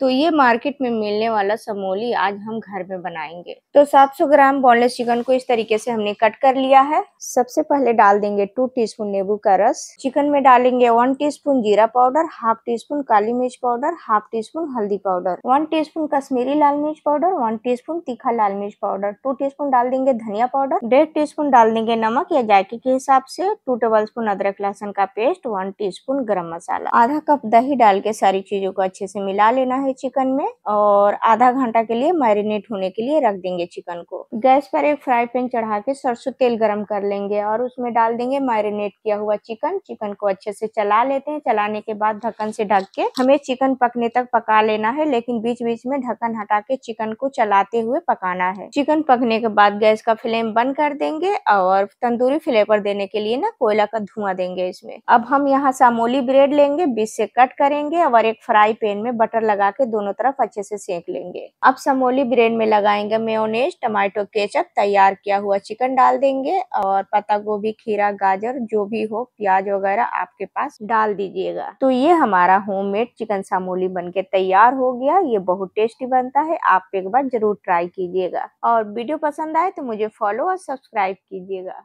तो ये मार्केट में मिलने वाला समोली आज हम घर में बनाएंगे तो 700 ग्राम बोनलेस चिकन को इस तरीके से हमने कट कर लिया है सबसे पहले डाल देंगे टू टीस्पून नींबू का रस चिकन में डालेंगे वन टीस्पून जीरा पाउडर हाफ टी स्पून काली मिर्च पाउडर हाफ टी स्पून हल्दी powder one teaspoon Kashmiri लाल मिर्च पाउडर वन टी स्पून तीखा लाल मिर्च पाउडर टू टी स्पून डाल देंगे धनिया पाउडर डेढ़ टी स्पून डाल देंगे नमक या जायके के हिसाब से टू टेबल स्पून अदरक लहसन का पेस्ट वन टी स्पून गर्म मसाला आधा कप दही डाल के सारी चीजों को अच्छे से मिला लेना है है चिकन में और आधा घंटा के लिए मैरिनेट होने के लिए रख देंगे चिकन को गैस पर एक फ्राई पैन चढ़ा के सरसों तेल गरम कर लेंगे और उसमें डाल देंगे मैरिनेट किया हुआ चिकन चिकन को अच्छे से चला लेते हैं चलाने के बाद ढक्कन से ढक के हमें चिकन पकने तक पका लेना है लेकिन बीच बीच में ढक्कन हटा के चिकन को चलाते हुए पकाना है चिकन पकने के बाद गैस का फ्लेम बंद कर देंगे और तंदूरी फ्लेवर देने के लिए ना कोयला का धुआं देंगे इसमें अब हम यहाँ सामोली ब्रेड लेंगे बीस से कट करेंगे और एक फ्राई पैन में बटर लगा के दोनों तरफ अच्छे से सेक लेंगे अब समोली ब्रेड में लगाएंगे मेयोनेज टमाटो केचप तैयार किया हुआ चिकन डाल देंगे और पत्ता गोभी खीरा गाजर जो भी हो प्याज वगैरह आपके पास डाल दीजिएगा तो ये हमारा होम चिकन सामोली बन के तैयार हो गया ये बहुत टेस्टी बनता है आप एक बार जरूर ट्राई कीजिएगा और वीडियो पसंद आए तो मुझे फॉलो और सब्सक्राइब कीजिएगा